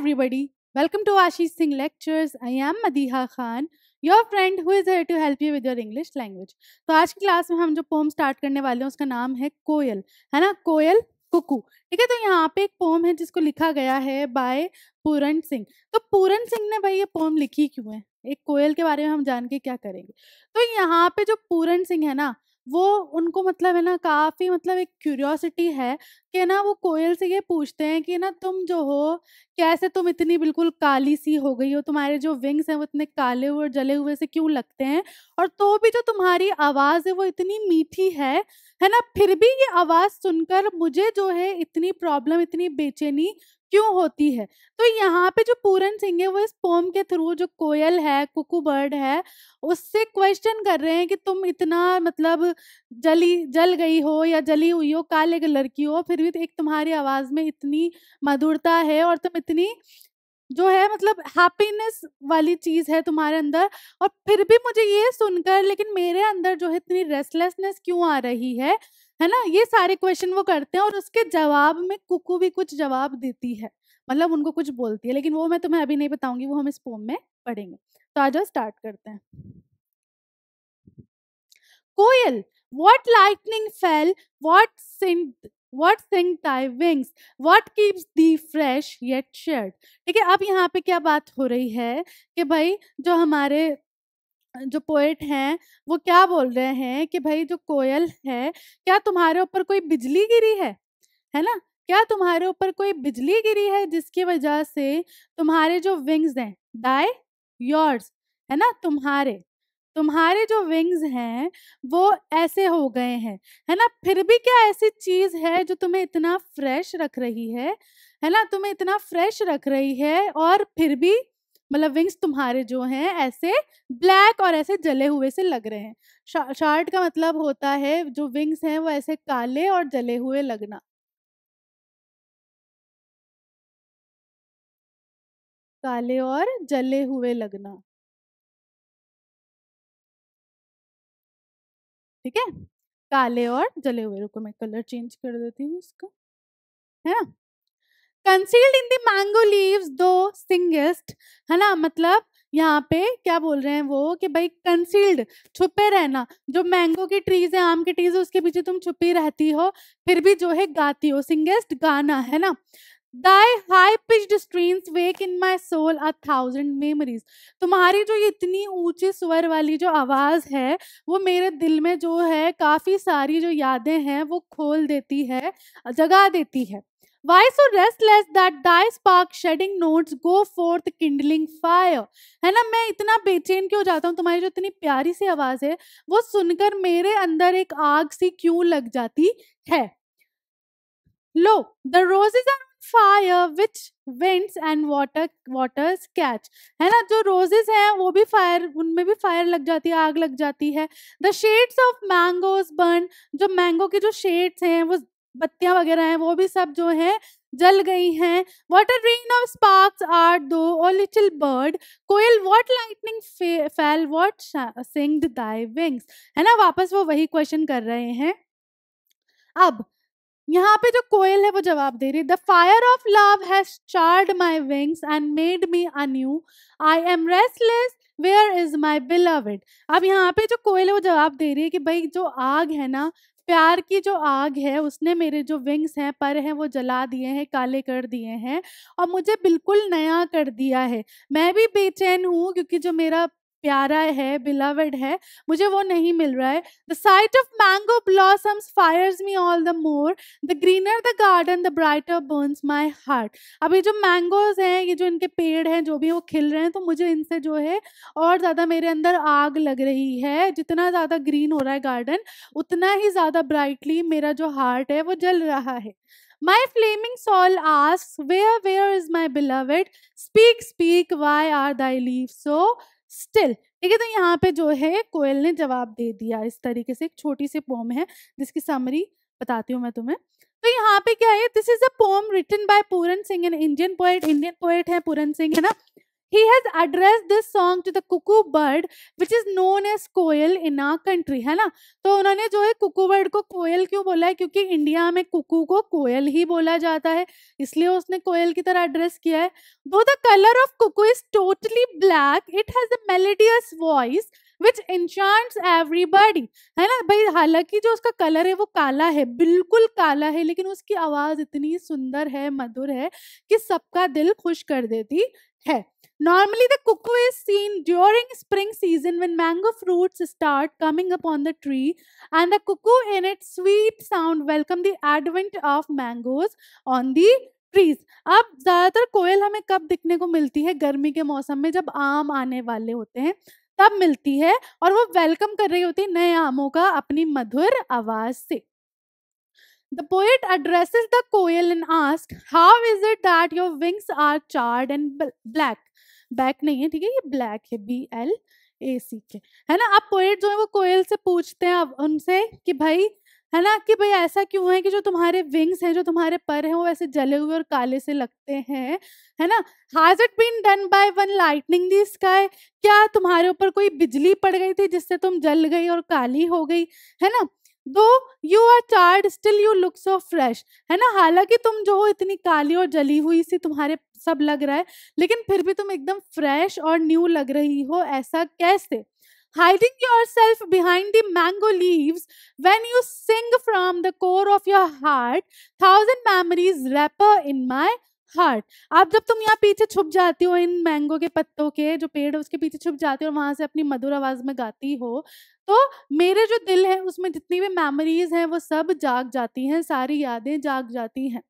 everybody. Welcome to Ashish Singh Lectures. I am Madiha Khan, your friend who is here to help you with your English language तो आज की class में हम जो pome start करने वाले हैं उसका नाम है कोयल है ना कोयल कुकू ठीक है तो यहाँ पे एक पोम है जिसको लिखा गया है बाय पूरन सिंह तो पूरन सिंह ने भाई ये पोम लिखी क्यों है एक कोयल के बारे में हम जान के क्या करेंगे तो यहाँ पे जो पूरन सिंह है ना वो उनको मतलब है ना काफ़ी मतलब एक क्यूरियोसिटी है कि ना वो कोयल से ये पूछते हैं कि ना तुम जो हो कैसे तुम इतनी बिल्कुल काली सी हो गई हो तुम्हारे जो विंग्स हैं वो इतने काले हुए और जले हुए से क्यों लगते हैं और तो भी जो तुम्हारी आवाज़ है वो इतनी मीठी है है ना फिर भी ये आवाज़ सुनकर मुझे जो है इतनी प्रॉब्लम इतनी बेचैनी क्यों होती है तो यहाँ पे जो पूरन सिंह है वो इस पोम के थ्रू जो कोयल है कुकू बर्ड है उससे क्वेश्चन कर रहे हैं कि तुम इतना मतलब जली जल गई हो या जली हुई हो काले कलर की हो फिर भी एक तुम्हारी आवाज़ में इतनी मधुरता है और तुम इतनी जो है मतलब हैप्पीनेस वाली चीज है तुम्हारे अंदर और फिर भी मुझे ये सुनकर लेकिन मेरे अंदर जो है इतनी रेस्टलेसनेस क्यों आ रही है है ना ये सारे क्वेश्चन वो करते हैं और उसके जवाब में कुकू भी कुछ जवाब देती है मतलब उनको कुछ बोलती है लेकिन वो मैं तुम्हें अभी नहीं बताऊंगी वो हम इस पोम में पढ़ेंगे तो आज स्टार्ट करते हैं कोयल what lightning fell what sent what thing tie wings what keeps the fresh yet shirt ठीक है अब यहाँ पे क्या बात हो रही है कि भाई जो हमारे जो पोएट हैं वो क्या बोल रहे हैं कि भाई जो कोयल है क्या तुम्हारे ऊपर कोई बिजली गिरी है है ना क्या तुम्हारे ऊपर कोई बिजली गिरी है जिसकी वजह से तुम्हारे जो विंग्स हैं दाए योर्स है ना तुम्हारे तुम्हारे जो विंग्स हैं वो ऐसे हो गए हैं है ना फिर भी क्या ऐसी चीज है जो तुम्हें इतना फ्रेश रख रही है है ना तुम्हें इतना फ्रेश रख रही है और फिर भी मतलब विंग्स तुम्हारे जो हैं ऐसे ब्लैक और ऐसे जले हुए से लग रहे हैं शार्ट का मतलब होता है जो विंग्स हैं वो ऐसे काले और जले हुए लगना काले और जले हुए लगना ठीक है काले और जले हुए रुको मैं कलर चेंज कर देती हूँ इसका है ना concealed in the mango leaves thou singest है ना मतलब यहाँ पे क्या बोल रहे हैं वो कि भाई कंसील्ड छुपे रहना जो मैंगो की ट्रीज है आम की ट्रीज है उसके पीछे तुम छुपी रहती हो फिर भी जो है गाती हो सिंगेस्ट गाना है ना Thy high-pitched strains wake in my soul a thousand memories. तुम्हारी जो इतनी ऊंचे स्वर वाली जो आवाज़ है, वो मेरे दिल में जो है काफ़ी सारी जो यादें हैं, वो खोल देती है, जगा देती है. Why so restless that thy spark shedding notes go forth kindling fire? है ना मैं इतना बेचैन क्यों जाता हूँ तुम्हारी जो इतनी प्यारी सी आवाज़ है वो सुनकर मेरे अंदर एक आग सी क्यों लग जाती है लो the roses are fire which vents and water waters catch है ना जो रोजेस हैं वो भी फायर उनमें भी फायर लग जाती है आग लग जाती है the shades of mangoes burn जो मैंगो के जो शेड्स हैं वो बत्तियां वगैरह हैं वो भी सब जो है जल गई हैं what are rain of sparks are दो और little bird koel what lightning fell what singed thy wings है ना वापस वो वही क्वेश्चन कर रहे हैं अब यहाँ पे जो कोयल है वो जवाब दे रही the fire of love has charred my wings and made me anew I am restless where is my beloved अब यहाँ पे जो कोयल है वो जवाब दे रही है कि भाई जो आग है ना प्यार की जो आग है उसने मेरे जो विंग्स हैं पर हैं वो जला दिए हैं काले कर दिए हैं और मुझे बिल्कुल नया कर दिया है मैं भी बेचैन हूँ क्योंकि जो मेरा प्यारा है बिलावड है मुझे वो नहीं मिल रहा है the sight of mango blossoms fires me all the more the greener the garden the brighter burns my heart अभी जो मैंगोज हैं ये जो इनके पेड़ हैं जो भी वो खिल रहे हैं तो मुझे इनसे जो है और ज़्यादा मेरे अंदर आग लग रही है जितना ज़्यादा ग्रीन हो रहा है गार्डन उतना ही ज़्यादा ब्राइटली मेरा जो हार्ट है वो जल रहा है my flaming soul ask where where is my beloved? Speak speak why are thy leave so still ठीक है तो यहाँ पे जो है कोयल ने जवाब दे दिया इस तरीके से एक छोटी सी पोम है जिसकी समरी बताती हूँ मैं तुम्हें तो यहाँ पे क्या है this is a poem written by Puran Singh an Indian poet Indian poet है पूरन सिंह है ना He has addressed this song to the cuckoo bird, which is known as coil in our country, है ना तो उन्होंने जो है कुकू बर्ड को कोयल क्यों बोला है क्योंकि इंडिया में कुकू को कोयल ही बोला जाता है इसलिए उसने कोयल की तरह एड्रेस किया है though the colour of cuckoo is totally black it has a melodious voice which enchants everybody है ना भाई हालांकि जो उसका कलर है वो काला है बिल्कुल काला है लेकिन उसकी आवाज इतनी सुंदर है मधुर है कि सबका दिल खुश कर देती है Normally, the cuckoo is seen during spring season when mango fruits start coming upon the tree, and the cuckoo in its sweet sound welcome the advent of mangoes on the trees अब ज़्यादातर कोयल हमें कब दिखने को मिलती है गर्मी के मौसम में जब आम आने वाले होते हैं तब मिलती है और वो वेलकम कर रही होती है नए आमों का अपनी मधुर आवाज़ से the poet addresses the koel and ask how is it that your wings are charred and black back नहीं है ठीक है ये ब्लैक है बी एल ए सी के है ना आप पोएट जो है वो कोयल से पूछते हैं आप उनसे कि भाई है ना कि भाई ऐसा क्यों है कि जो तुम्हारे विंग्स हैं जो तुम्हारे पर हैं वो ऐसे जले हुए और काले से लगते हैं है ना has it been done by one lightning the sky क्या तुम्हारे ऊपर कोई बिजली पड़ गई थी जिससे तुम जल गई और काली हो गई है ना though you are charred still you look so fresh है ना हालांकि तुम जो हो इतनी काली और जली हुई सी तुम्हारे सब लग रहा है लेकिन फिर भी तुम एकदम फ्रेश और न्यू लग रही हो ऐसा कैसे your self behind the mango leave when you sing from the core of your heart thousand memories wrapper in my heart आप जब तुम यहाँ पीछे छुप जाती हो इन मैंगो के पत्तों के जो पेड़ है उसके पीछे छुप जाती हो और वहां से अपनी मधुर आवाज में गाती हो तो मेरे जो दिल है उसमें जितनी भी मेमोरीज हैं वो सब जाग जाती हैं सारी यादें जाग जाती हैं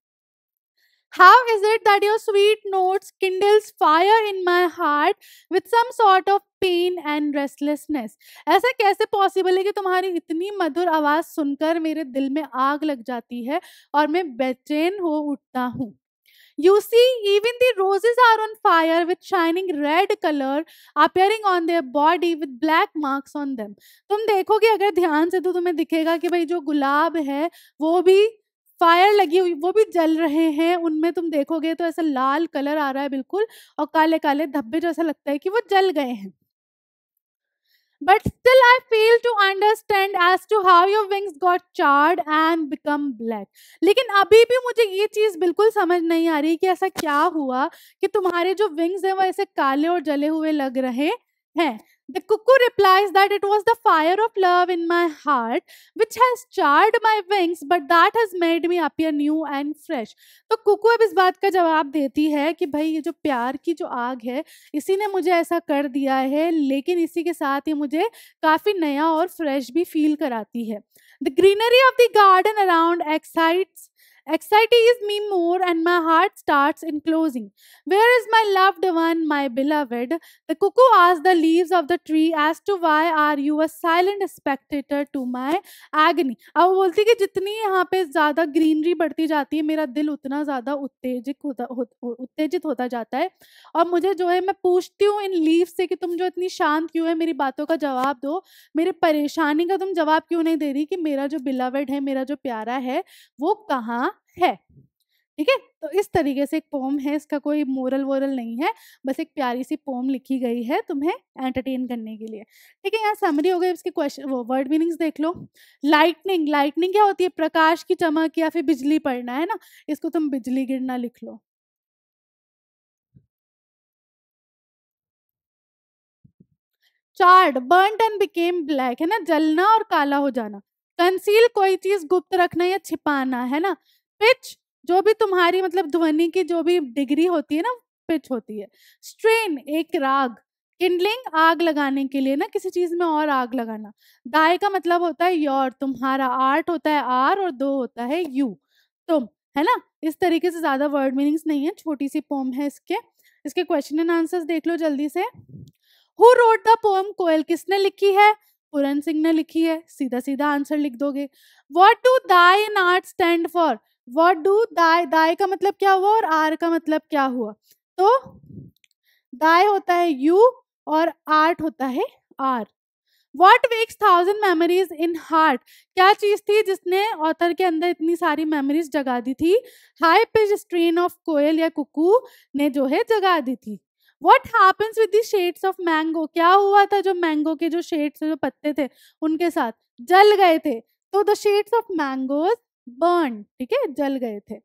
How is it that your sweet notes kindles fire in my heart with some sort of pain and restlessness? ऐसा कैसे पॉसिबल है कि तुम्हारी इतनी मधुर आवाज़ सुनकर मेरे दिल में आग लग जाती है और मैं बेचैन हो उठता हूँ You see, even the roses are on fire with shining red color appearing on their body with black marks on them. तुम देखोगे अगर ध्यान से तो तुम्हें दिखेगा कि भाई जो गुलाब है वो भी फायर लगी हुई वो भी जल रहे हैं उनमें तुम देखोगे तो ऐसा लाल कलर आ रहा है बिल्कुल और काले काले धब्बे ऐसा लगता है कि वो जल गए हैं but still I feel to understand as to how your wings got charred and become black लेकिन अभी भी मुझे ये चीज बिल्कुल समझ नहीं आ रही कि ऐसा क्या हुआ कि तुम्हारे जो विंग्स हैं वो ऐसे काले और जले हुए लग रहे हैं The cuckoo replies that it was the fire of love in my heart which has charred my wings but that has made me appear new and fresh. तो कुकू अब इस बात का जवाब देती है कि भाई ये जो प्यार की जो आग है इसी ने मुझे ऐसा कर दिया है लेकिन इसी के साथ ही मुझे काफ़ी नया और फ्रेश भी फील कराती है the greenery of the garden around excites Excites me more and my heart starts enclosing. Where is my loved one, my beloved? The cuckoo asks the leaves of the tree as to why are you a silent spectator to my agony. अब बोलती कि जितनी यहाँ पे ज़्यादा greenery बढ़ती जाती है मेरा दिल उतना ज़्यादा उत्तेजित होता हो, उत्तेजित होता जाता है और मुझे जो है मैं पूछती हूँ इन लीव से कि तुम जो इतनी शांत क्यों है मेरी बातों का जवाब दो मेरे परेशानी का तुम जवाब क्यों नहीं दे रही कि मेरा जो बिलावेड है मेरा जो प्यारा है वो कहाँ है ठीक है तो इस तरीके से एक पोम है इसका कोई मोरल वोरल नहीं है बस एक प्यारी सी पोम लिखी गई है तुम्हें एंटरटेन करने के लिए ठीक है यहाँ समरी हो गई इसके क्वेश्चन वो वर्ड मीनिंग्स देख लो लाइटनिंग लाइटनिंग क्या होती है प्रकाश की चमक या फिर बिजली पड़ना है ना इसको तुम बिजली गिरना लिख लो charred burn and became black है ना जलना और काला हो जाना कंसील कोई चीज गुप्त रखना या छिपाना है ना पिच जो भी तुम्हारी मतलब ध्वनि की जो भी डिग्री होती है ना पिच होती है स्ट्रेन एक राग किंडलिंग आग लगाने के लिए ना किसी चीज में और आग लगाना दाय का मतलब होता है योर तुम्हारा आर्ट होता है आर और दो होता है यू तुम है ना इस तरीके से ज्यादा वर्ड मीनिंग्स नहीं है छोटी सी पोम है इसके इसके क्वेश्चन एंड आंसर्स देख लो जल्दी से who wrote the poem koel किसने लिखी है पूरन सिंह ने लिखी है सीधा सीधा आंसर लिख दोगे what do thy and art stand for what do thy thy का मतलब क्या हुआ और आर का मतलब क्या हुआ तो दाय होता है यू और आर्ट होता है are what wakes thousand memories in heart क्या चीज थी जिसने ऑथर के अंदर इतनी सारी मेमोरीज जगा दी थी high pitch strain of koel या कुकू ने जो है जगा दी थी what happens with the shades of mango क्या हुआ था जो मैंगो के जो शेड्स जो पत्ते थे उनके साथ जल गए थे तो the shades of mangoes burn ठीक है जल गए थे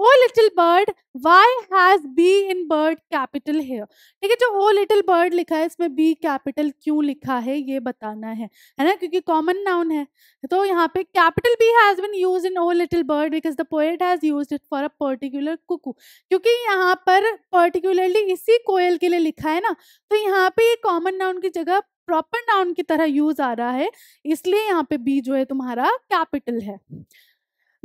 O little bird why has B in bird capital here ठीक है जो ओ लिटिल बर्ड लिखा है इसमें बी कैपिटल क्यों लिखा है ये बताना है है ना क्योंकि कॉमन नाउन है तो यहाँ पे capital B has been use in O little bird because the poet has use it for a particular cuckoo क्योंकि यहाँ पर पर्टिकुलरली इसी कोयल के लिए लिखा है ना तो यहाँ पे ये कॉमन नाउन की जगह प्रॉपर नाउन की तरह यूज आ रहा है इसलिए यहाँ पे बी जो है तुम्हारा कैपिटल है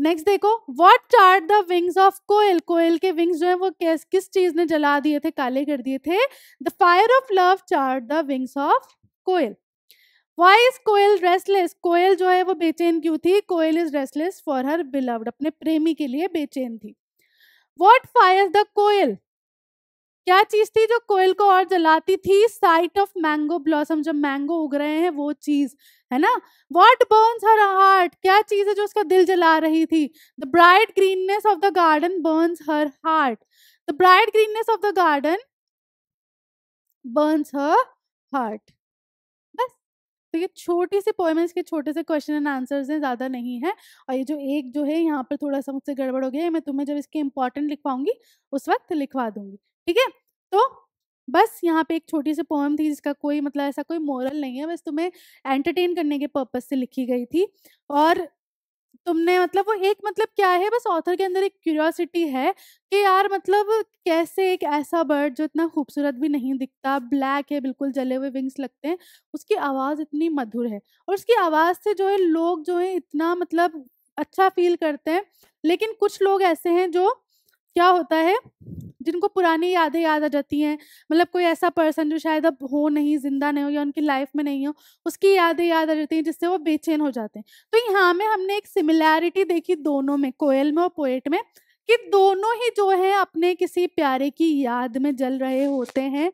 नेक्स्ट देखो what charred the wings of koel कोयल के विंग्स जो है वो किस किस चीज ने जला दिए थे काले कर दिए थे the fire of love charred the wings of koel why is koel restless कोयल जो है वो बेचैन क्यों थी koel is restless for her beloved अपने प्रेमी के लिए बेचैन थी वॉट फायर द कोयल क्या चीज थी जो कोयल को और जलाती थी साइट ऑफ मैंगो ब्लॉसम जब मैंगो उग रहे हैं वो चीज है ना वॉट बर्न्स हर हार्ट क्या चीज है जो उसका दिल जला रही थी the bright greenness of the garden burns her heart the bright greenness of the garden burns her heart बस तो ये छोटी सी पोएम इसके छोटे से क्वेश्चन एंड आंसर्स हैं ज़्यादा नहीं है और ये जो एक जो है यहाँ पर थोड़ा सा मुझसे गड़बड़ हो गया है मैं तुम्हें जब इसके इंपॉर्टेंट लिखवाऊंगी उस वक्त लिखवा दूंगी ठीक है तो बस यहाँ पे एक छोटी सी पोम थी जिसका कोई मतलब ऐसा कोई मोरल नहीं है बस तुम्हें एंटरटेन करने के पर्पज से लिखी गई थी और तुमने मतलब वो एक मतलब क्या है बस ऑथर के अंदर एक क्यूरियोसिटी है कि यार मतलब कैसे एक ऐसा बर्ड जो इतना खूबसूरत भी नहीं दिखता ब्लैक है बिल्कुल जले हुए विंग्स लगते हैं उसकी आवाज़ इतनी मधुर है और उसकी आवाज़ से जो है लोग जो है इतना मतलब अच्छा फील करते हैं लेकिन कुछ लोग ऐसे हैं जो क्या होता है जिनको पुरानी यादें याद आ जाती हैं मतलब कोई ऐसा पर्सन जो शायद अब हो नहीं जिंदा नहीं हो या उनकी लाइफ में नहीं हो उसकी यादें याद आ जाती हैं जिससे वो बेचैन हो जाते हैं तो यहाँ में हमने एक सिमिलैरिटी देखी दोनों में कोयल में और पोएट में कि दोनों ही जो है अपने किसी प्यारे की याद में जल रहे होते हैं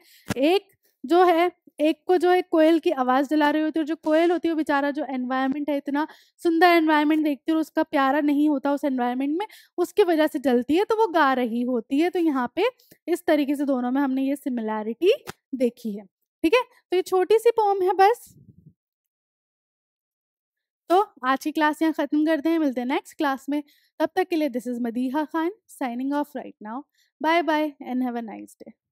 एक जो है एक को जो है कोयल की आवाज दिला रही होती है और जो कोयल होती है वो बेचारा जो एनवायरमेंट है इतना सुंदर एनवायरमेंट देखती है और उसका प्यारा नहीं होता उस एनवायरमेंट में उसकी वजह से जलती है तो वो गा रही होती है तो यहाँ पे इस तरीके से दोनों में हमने ये सिमिलैरिटी देखी है ठीक है तो ये छोटी सी पोम है बस तो आज की क्लास यहाँ खत्म करते हैं मिलते हैं नेक्स्ट क्लास में तब तक के लिए this is Madiha Khan signing off right now bye bye and have a nice day